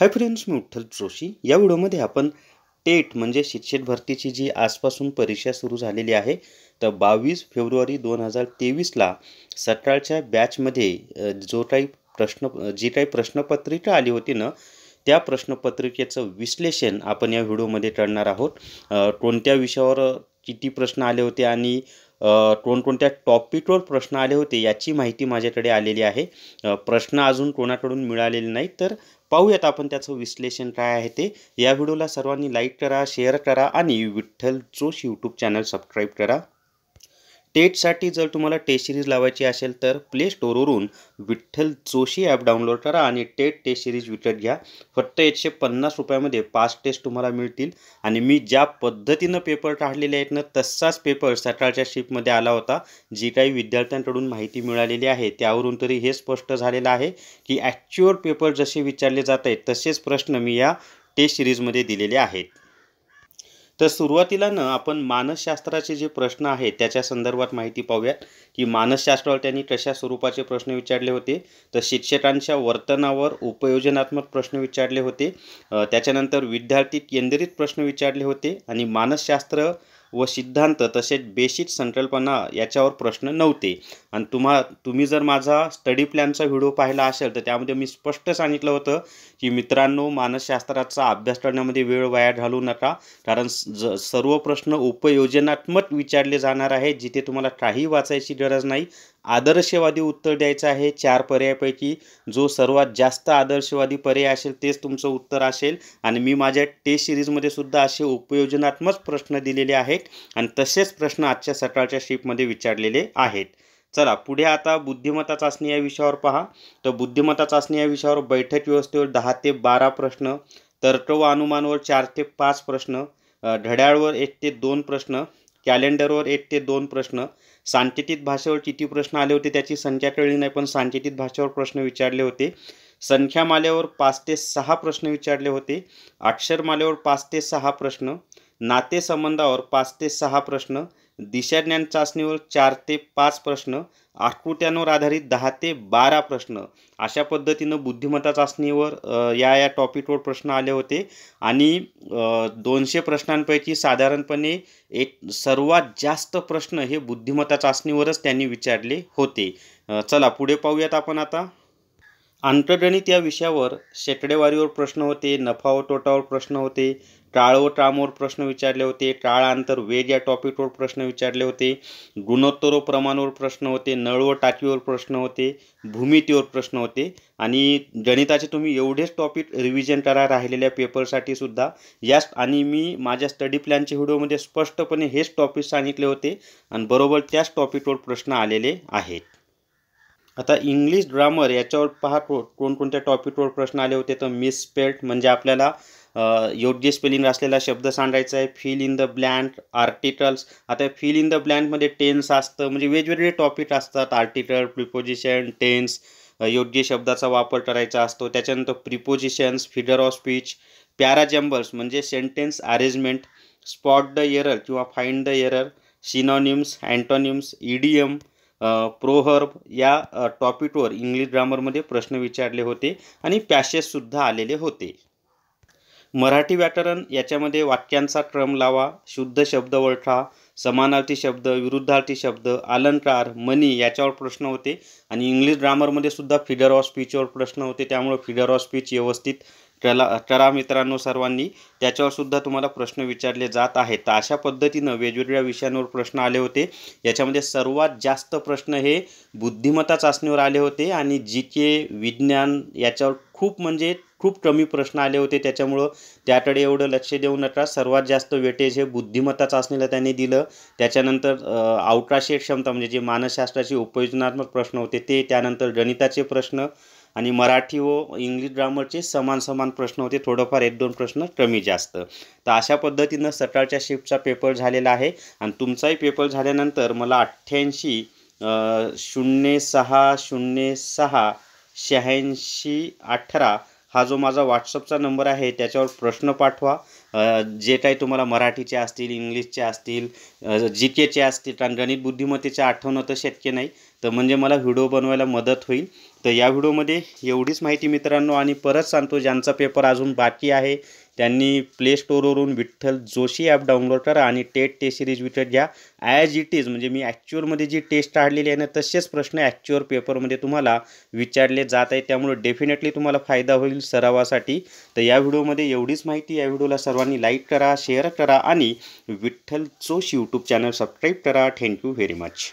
hi friends मी उठ्ठल जोशी या व्हिडिओमध्ये आपण टेट म्हणजे शिक्षक भरतीची जी आजपासून परीक्षा सुरू झालेली आहे तर बावीस फेब्रुवारी दोन हजार तेवीसला सकाळच्या बॅचमध्ये जो काही प्रश्न जी काही प्रश्नपत्रिका आली होती ना त्या प्रश्नपत्रिकेचं विश्लेषण आपण या व्हिडिओमध्ये करणार आहोत कोणत्या विषयावर किती प्रश्न आले होते आणि कोणकोणत्या टॉपिकवर प्रश्न आले होते याची माहिती माझ्याकडे आलेली आहे प्रश्न अजून कोणाकडून मिळालेले नाही तर पाहूयात आपण त्याचं विश्लेषण काय आहे ते या व्हिडिओला सर्वांनी लाईक करा शेअर करा आणि विठ्ठल जोश यूट्यूब चॅनल सबस्क्राईब करा टेटसाठी जर तुम्हाला टेस्ट सिरीज लावायची असेल तर प्ले स्टोरवरून विठ्ठल जोशी ॲप डाउनलोड करा आणि टेट टेस्ट सिरीज विकत घ्या फक्त एकशे पन्नास रुपयामध्ये पाच टेस्ट तुम्हाला मिळतील आणि मी ज्या पद्धतीनं पेपर काढलेले आहेत ना तसाच पेपर सकाळच्या शिफ्टमध्ये आला होता जी काही विद्यार्थ्यांकडून माहिती मिळालेली आहे त्यावरून तरी हे स्पष्ट झालेलं आहे की ॲक्च्युअर पेपर जसे विचारले जात आहेत तसेच प्रश्न मी या टेस्ट सिरीजमध्ये दिलेले आहेत तर सुरुवातीला ना आपण मानसशास्त्राचे जे प्रश्न आहेत त्याच्या संदर्भात माहिती पाहूयात की मानसशास्त्रावर त्यांनी कशा स्वरूपाचे प्रश्न विचारले होते तर शिक्षकांच्या वर्तनावर उपयोजनात्मक प्रश्न विचारले होते त्याच्यानंतर विद्यार्थी केंद्रित प्रश्न विचारले होते आणि मानसशास्त्र व सिद्धांत तसेच बेसिक संकल्पना याच्यावर प्रश्न नव्हते आणि तुम्हा तुम्ही जर माझा स्टडी प्लॅनचा व्हिडिओ पाहिला असेल तर त्यामध्ये मी स्पष्ट सांगितलं होतं की मित्रांनो मानसशास्त्राचा अभ्यास करण्यामध्ये वेळ वाया घालू नका कारण ज सर्व प्रश्न उपयोजनात्मक विचारले जाणार आहे जिथे तुम्हाला काही वाचायची गरज नाही आदर्शवादी उत्तर द्यायचं आहे चार पर्यायापैकी जो सर्वात जास्त आदर्शवादी पर्याय असेल तेच तुमचं उत्तर असेल आणि मी माझ्या टेस्ट सिरीजमध्ये सुद्धा असे उपयोजनात्मक प्रश्न दिलेले आहेत आणि तसेच प्रश्न आजच्या सकाळच्या शिपमध्ये विचारलेले आहेत चला पुढे आता बुद्धिमत्ता चाचणी या विषयावर पहा तर बुद्धिमत्ता चाचणी या विषयावर बैठक व्यवस्थेवर दहा ते बारा प्रश्न तर्क व अनुमानवर चार ते पाच प्रश्न घड्याळवर एक ते दोन प्रश्न कॅलेंडरवर एक ते दोन प्रश्न सांकेतिक भाषेवर किती प्रश्न आले होते त्याची संख्या कळली नाही पण सांकेतिक भाषेवर प्रश्न विचारले होते संख्या मालेवर पाच ते सहा प्रश्न विचारले होते अक्षरमालेवर पाच ते सहा प्रश्न नातेसंबंधावर पाच ते सहा प्रश्न दिशाज्ञान चाचणीवर चार ते पाच प्रश्न आकृत्यांवर आधारित दहा ते बारा प्रश्न अशा पद्धतीनं बुद्धिमत्ता चाचणीवर या या टॉपिकवर प्रश्न आले होते आणि दोनशे प्रश्नांपैकी साधारणपणे एक सर्वात जास्त प्रश्न हे बुद्धिमत्ता चाचणीवरच त्यांनी विचारले होते चला पुढे पाहूयात आपण आता आंतरगणित या विषयावर शेकडेवारीवर प्रश्न होते नफा व तोटावर प्रश्न होते टाळ व ट्रामवर प्रश्न विचारले होते टाळ अंतर वेग या टॉपिकवर प्रश्न विचारले होते गुणोत्तर व प्रमाणवर प्रश्न होते नळ व टाकीवर प्रश्न होते भूमितीवर प्रश्न होते आणि गणिताचे तुम्ही एवढेच टॉपिक रिव्हिजन करा राहिलेल्या पेपरसाठी सुद्धा यास आणि मी माझ्या स्टडी प्लॅनच्या व्हिडिओमध्ये स्पष्टपणे हेच टॉपिक सांगितले होते आणि बरोबर त्याच टॉपिकवर प्रश्न आलेले आहेत आता इंग्लिश ग्रामर याच्यावर पहा कोणकोणत्या टॉपिकवर प्रश्न आले होते तर स्पेल्ट म्हणजे आपल्याला योग्य स्पेलिंग असलेला शब्द सांगायचा आहे fill in the blank articles आता फिल इन द ब्लँकमध्ये टेन्स असतं म्हणजे वेगवेगळे टॉपिक असतात आर्टिकल प्रिपोजिशन टेन्स योग्य शब्दाचा वापर करायचा असतो त्याच्यानंतर prepositions figure of speech parajumbles म्हणजे sentence arrangement spot the error किंवा find the error synonyms antonyms idiom proverb या टॉपिकवर इंग्लिश ग्रामरमध्ये प्रश्न विचारले होते आणि पॅशेससुद्धा आलेले होते मराठी व्याकरण याच्यामध्ये वाक्यांचा क्रम लावा शुद्ध शब्द ओळखा समानार्थी शब्द विरुद्धार्थी शब्द अलंकार मनी याच्यावर प्रश्न होते आणि इंग्लिश ग्रामरमध्ये सुद्धा फिगर ऑफ स्पीचवर प्रश्न होते त्यामुळे फिगर ऑफ स्पीच व्यवस्थित कला कला मित्रांनो सर्वांनी त्याच्यावरसुद्धा तुम्हाला प्रश्न विचारले जात आहेत तर अशा पद्धतीनं वेगवेगळ्या विषयांवर प्रश्न आले होते याच्यामध्ये सर्वात जास्त प्रश्न हे बुद्धिमत्ता चाचणीवर आले होते आणि जी के विज्ञान याच्यावर खूप म्हणजे खूप कमी प्रश्न आले होते त्याच्यामुळं त्याकडे एवढं लक्ष देऊ नका सर्वात जास्त वेटेज हे बुद्धिमत्ता चाचणीला त्यांनी दिलं त्याच्यानंतर अवकाशीय क्षमता म्हणजे जे मानसशास्त्राचे उपयोजनात्मक प्रश्न होते ते त्यानंतर गणिताचे प्रश्न आणि मराठी व इंग्लिश ग्रामरचे समान समान प्रश्न होते थोडंफार एक दोन प्रश्न कमी जास्त तर अशा पद्धतीनं सकाळच्या शिफ्टचा पेपर झालेला आहे आणि तुमचाही पेपर झाल्यानंतर मला अठ्ठ्याऐंशी शून्य सहा शून्य सहा शहाऐंशी अठरा हा जो माझा व्हॉट्सअपचा नंबर आहे त्याच्यावर प्रश्न पाठवा जे काही तुम्हाला मराठीचे असतील इंग्लिशचे असतील जी केचे असतील कारण गणित बुद्धिमत्तेच्या आठवणं तर शक्य नाही तर म्हणजे मला व्हिडिओ बनवायला मदत होईल तर या व्हिडिओमध्ये एवढीच माहिती मित्रांनो आणि परत सांगतो ज्यांचा पेपर अजून बाकी आहे त्यांनी प्ले स्टोरवरून विठ्ठल जोशी ॲप डाउनलोड करा आणि टेट टेस्ट सिरीज विकत घ्या ॲज इट इज म्हणजे मी ॲक्च्युअलमध्ये जी टेस्ट काढलेली आहे ना तसेच प्रश्न ॲक्च्युअल पेपरमध्ये तुम्हाला विचारले जात आहे त्यामुळे डेफिनेटली तुम्हाला फायदा होईल सरावासाठी तर या व्हिडिओमध्ये एवढीच माहिती या व्हिडिओला सर्वांनी लाईक करा शेअर करा आणि Vitthal Joshi YouTube channel subscribe करा थँक्यू व्हेरी मच